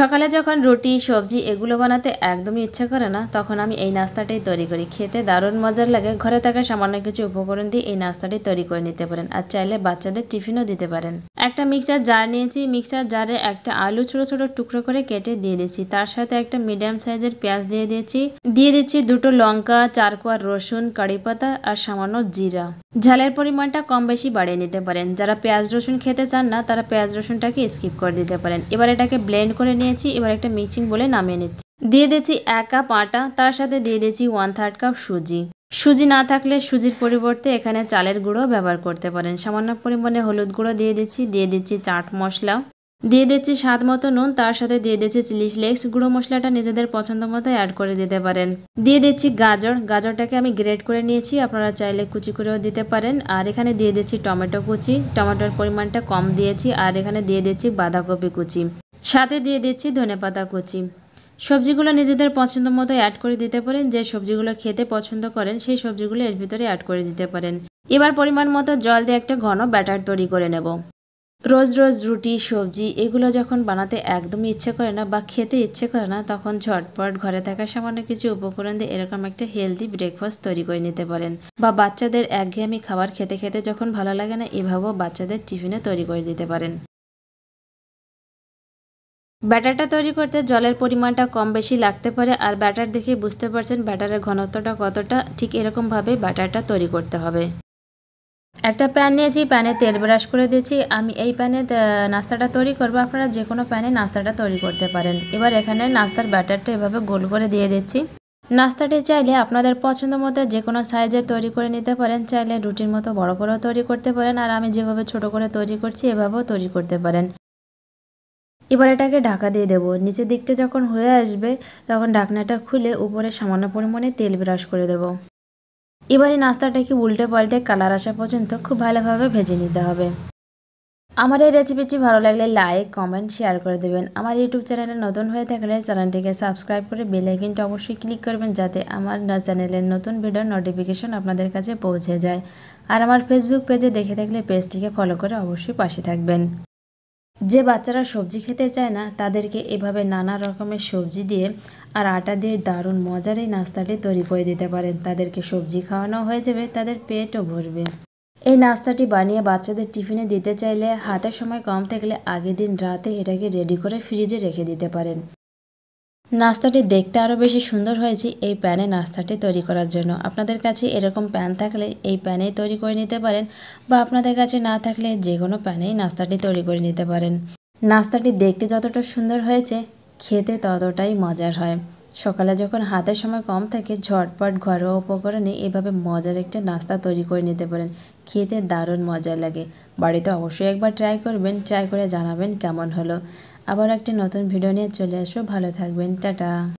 সকালে যখন রুটি সবজি এগুলো বানাতে একদমই ইচ্ছা করে না তখন আমি এই নাস্তাটাই তৈরি করি খেতে দারুণ মজার লাগে ঘরে থাকা সামান্য কিছু উপকরণ দিয়ে এই নাস্তাটি তৈরি করে নিতে পারেন আর চাইলে বাচ্চাদের টিফিনও দিতে পারেন একটা মিক্সার জার নিয়েছি মিক্সার জারে একটা আলু ছোট ছোট টুকরো করে কেটে দিয়ে দিয়েছি তার সাথে একটা মিডিয়াম সাইজের পেঁয়াজ দিয়ে দিয়েছি দিয়ে দিচ্ছি দুটো লঙ্কা চারকোয়া রসুন কারি পাতা আর সামান্য জিরা ঝালের পরিমাণটা কম বেশি বাড়িয়ে নিতে পারেন যারা পেঁয়াজ রসুন খেতে চান না তারা পেঁয়াজ রসুনটাকে স্কিপ করে দিতে পারেন এবার এটাকে ব্লেন্ড করে নিয়ে নিয়েছি এবার একটা মিক্সিং বলে নামিয়ে নিচ্ছি দিয়ে দিয়েছি এক কাপ আটা তার সাথে দিয়ে দিয়েছি ওয়ান থার্ড কাপ সুজি সুজি না থাকলে সুজির পরিবর্তে এখানে চালের গুঁড়ো ব্যবহার করতে পারেন সামান্য পরিমাণে হলুদ গুঁড়ো দিয়ে দিচ্ছি দিয়ে দিচ্ছি চাট মশলা দিয়ে দিচ্ছি স্বাদ মতো নুন তার সাথে দিয়ে দিচ্ছি চিলি ফ্লেক্স গুঁড়ো মশলাটা নিজেদের পছন্দ মতো অ্যাড করে দিতে পারেন দিয়ে দিচ্ছি গাজর গাজরটাকে আমি গ্রেট করে নিয়েছি আপনারা চাইলে কুচি করেও দিতে পারেন আর এখানে দিয়ে দিচ্ছি টমেটো কুচি টমেটোর পরিমাণটা কম দিয়েছি আর এখানে দিয়ে দিচ্ছি বাঁধাকপি কুচি সাথে দিয়ে দিচ্ছি ধনেপাতা কুচি সবজিগুলো নিজেদের পছন্দ মতো অ্যাড করে দিতে পারেন যে সবজিগুলো খেতে পছন্দ করেন সেই সবজিগুলো এর ভিতরে অ্যাড করে দিতে পারেন এবার পরিমাণ মতো জল দিয়ে একটা ঘন ব্যাটার তৈরি করে নেব রোজ রোজ রুটি সবজি এগুলো যখন বানাতে একদমই ইচ্ছে করে না বা খেতে ইচ্ছে করে না তখন ঝটপট ঘরে থাকা সামান্য কিছু উপকরণ দিয়ে এরকম একটা হেলদি ব্রেকফাস্ট তৈরি করে নিতে পারেন বা বাচ্চাদের একঘেয়েমি খাবার খেতে খেতে যখন ভালো লাগে না এভাবেও বাচ্চাদের টিফিনে তৈরি করে দিতে পারেন ব্যাটারটা তৈরি করতে জলের পরিমাণটা কম বেশি লাগতে পারে আর ব্যাটার দেখে বুঝতে পারছেন ব্যাটারের ঘনত্বটা কতটা ঠিক এরকমভাবে ব্যাটারটা তৈরি করতে হবে একটা প্যান নিয়েছি প্যানে তেল ব্রাশ করে দিয়েছি আমি এই প্যানে নাস্তাটা তৈরি করব আপনারা যে কোনো প্যানে নাস্তাটা তৈরি করতে পারেন এবার এখানে নাস্তার ব্যাটারটা এভাবে গোল করে দিয়ে দিচ্ছি নাস্তাটি চাইলে আপনাদের পছন্দ মতো যে কোনো সাইজের তৈরি করে নিতে পারেন চাইলে রুটির মতো বড় করেও তৈরি করতে পারেন আর আমি যেভাবে ছোট করে তৈরি করছি এভাবেও তৈরি করতে পারেন এবার এটাকে ঢাকা দিয়ে দেবো নিচের দিকটা যখন হয়ে আসবে তখন ঢাকনাটা খুলে উপরে সামান্য পরিমাণে তেল ব্রাশ করে দেবো এই নাস্তাটাকে উল্টে পাল্টে কালার আসা পর্যন্ত খুব ভালোভাবে ভেজে নিতে হবে আমার এই রেসিপিটি ভালো লাগলে লাইক কমেন্ট শেয়ার করে দেবেন আমার ইউটিউব চ্যানেলে নতুন হয়ে থাকলে চ্যানেলটিকে সাবস্ক্রাইব করে বেল অবশ্যই ক্লিক করবেন যাতে আমার চ্যানেলের নতুন ভিডিওর নোটিফিকেশন আপনাদের কাছে পৌঁছে যায় আর আমার ফেসবুক পেজে দেখে থাকলে পেজটিকে ফলো করে অবশ্যই পাশে থাকবেন যে বাচ্চারা সবজি খেতে চায় না তাদেরকে এভাবে নানা রকমের সবজি দিয়ে আর আটা দিয়ে দারুণ মজার এই নাস্তাটি তৈরি করে দিতে পারেন তাদেরকে সবজি খাওয়ানো হয়ে যাবে তাদের পেটও ভরবে এই নাস্তাটি বানিয়ে বাচ্চাদের টিফিনে দিতে চাইলে হাতে সময় কম থাকলে আগের দিন রাতে এটাকে রেডি করে ফ্রিজে রেখে দিতে পারেন নাস্তাটি দেখতে আরও বেশি সুন্দর হয়েছে এই প্যানে নাস্তাটি তৈরি করার জন্য আপনাদের কাছে এরকম প্যান থাকলে এই প্যানেই তৈরি করে নিতে পারেন বা আপনাদের কাছে না থাকলে যে কোনো প্যানেই নাস্তাটি তৈরি করে নিতে পারেন নাস্তাটি দেখতে যতটা সুন্দর হয়েছে খেতে ততটাই মজার হয় সকালে যখন হাতের সময় কম থাকে ঝটপট ঘরোয়া উপকরণে এভাবে মজার একটা নাস্তা তৈরি করে নিতে পারেন খেতে দারুণ মজা লাগে বাড়িতে অবশ্যই একবার ট্রাই করবেন ট্রাই করে জানাবেন কেমন হলো আবার একটি নতুন ভিডিও নিয়ে চলে আসবো ভালো থাকবেন টাটা